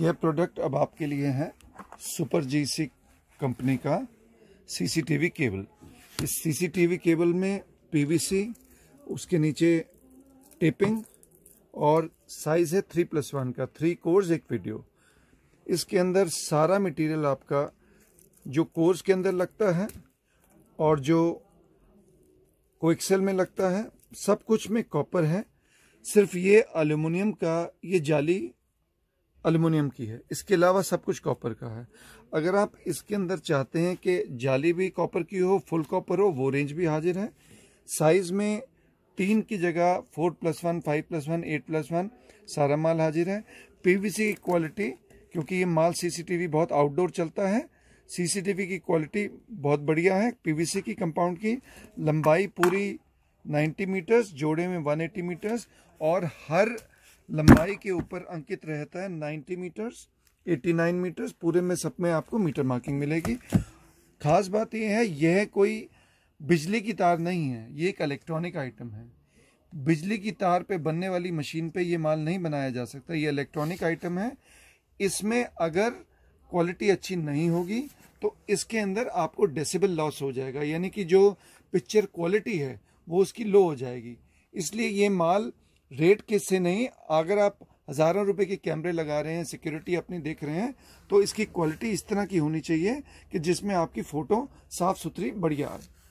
यह प्रोडक्ट अब आपके लिए है सुपर जीसी कंपनी का सीसीटीवी केबल इस सीसीटीवी केबल में पीवीसी उसके नीचे टेपिंग और साइज है थ्री प्लस वन का थ्री कोर्स एक वीडियो इसके अंदर सारा मटेरियल आपका जो कोर्स के अंदर लगता है और जो कोएक्सेल में लगता है सब कुछ में कॉपर है सिर्फ ये अल्यूमिनियम का ये जाली अलमिनियम की है इसके अलावा सब कुछ कॉपर का है अगर आप इसके अंदर चाहते हैं कि जाली भी कॉपर की हो फुल कॉपर हो वो रेंज भी हाजिर है साइज में तीन की जगह four plus one five plus one eight plus one सारा माल हाजिर है पीवीसी की क्वालिटी क्योंकि ये माल सीसीटीवी बहुत आउटडोर चलता है सीसीटीवी की क्वालिटी बहुत बढ़िया है पीवीसी की कंपाउंड की लंबाई पूरी 90 मीटर्स जोड़े में 180 मीटर्स और हर लंबाई के ऊपर अंकित रहता है 90 मीटर्स 89 मीटर्स पूरे में सब में आपको मीटर मार्किंग मिलेगी खास बात यह है यह कोई बिजली की तार नहीं है ये एक इलेक्ट्रॉनिक आइटम है बिजली की तार पे बनने वाली मशीन पे ये माल नहीं बनाया जा सकता ये इलेक्ट्रॉनिक आइटम है इसमें अगर क्वालिटी अच्छी नहीं होगी तो इसके अंदर आपको डेसिबल लॉस हो जाएगा यानी कि जो पिक्चर क्वालिटी है वो उसकी लो हो जाएगी इसलिए ये माल रेट किस से नहीं अगर आप हज़ारों रुपए के कैमरे लगा रहे हैं सिक्योरिटी अपनी देख रहे हैं तो इसकी क्वालिटी इस तरह की होनी चाहिए कि जिसमें आपकी फ़ोटो साफ़ सुथरी बढ़िया आए